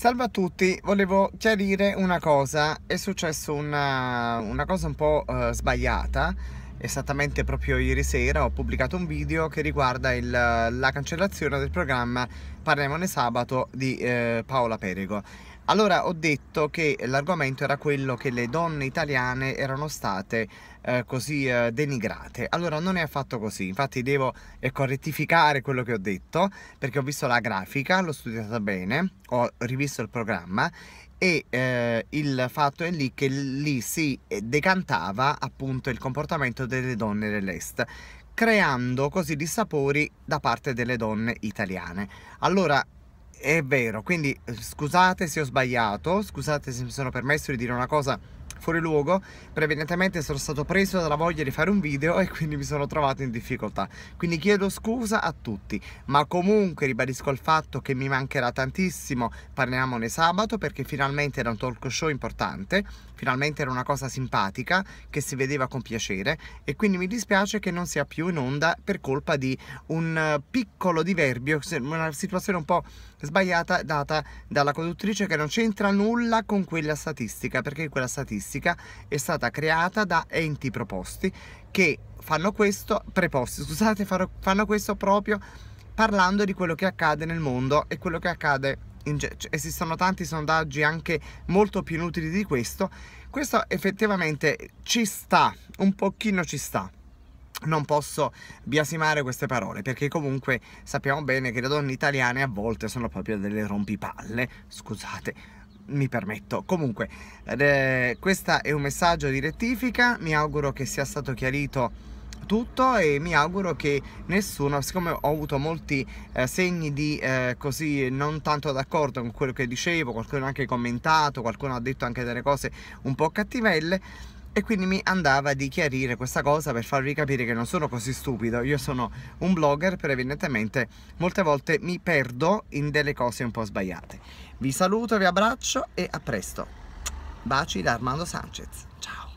Salve a tutti, volevo chiarire una cosa, è successa una, una cosa un po' eh, sbagliata, esattamente proprio ieri sera ho pubblicato un video che riguarda il, la cancellazione del programma Parlemone Sabato di eh, Paola Perego allora ho detto che l'argomento era quello che le donne italiane erano state eh, così eh, denigrate. Allora non è affatto così, infatti devo ecco, eh, rettificare quello che ho detto perché ho visto la grafica, l'ho studiata bene, ho rivisto il programma e eh, il fatto è lì che lì si eh, decantava appunto il comportamento delle donne dell'est creando così dissapori da parte delle donne italiane. Allora è vero, quindi eh, scusate se ho sbagliato, scusate se mi sono permesso di dire una cosa fuori luogo, però evidentemente sono stato preso dalla voglia di fare un video e quindi mi sono trovato in difficoltà. Quindi chiedo scusa a tutti, ma comunque ribadisco il fatto che mi mancherà tantissimo Parliamone sabato perché finalmente era un talk show importante, finalmente era una cosa simpatica che si vedeva con piacere e quindi mi dispiace che non sia più in onda per colpa di un eh, piccolo diverbio, una situazione un po' sbagliata data dalla conduttrice che non c'entra nulla con quella statistica, perché quella statistica statistica è stata creata da enti proposti che fanno questo, preposti, scusate, fanno questo proprio parlando di quello che accade nel mondo e quello che accade in cioè, esistono tanti sondaggi anche molto più inutili di questo questo effettivamente ci sta un pochino ci sta non posso biasimare queste parole perché comunque sappiamo bene che le donne italiane a volte sono proprio delle rompipalle scusate mi permetto. Comunque, eh, questo è un messaggio di rettifica, mi auguro che sia stato chiarito tutto e mi auguro che nessuno, siccome ho avuto molti eh, segni di eh, così non tanto d'accordo con quello che dicevo, qualcuno ha anche commentato, qualcuno ha detto anche delle cose un po' cattivelle, e quindi mi andava di chiarire questa cosa per farvi capire che non sono così stupido, io sono un blogger però evidentemente molte volte mi perdo in delle cose un po' sbagliate. Vi saluto, vi abbraccio e a presto. Baci da Armando Sanchez. Ciao.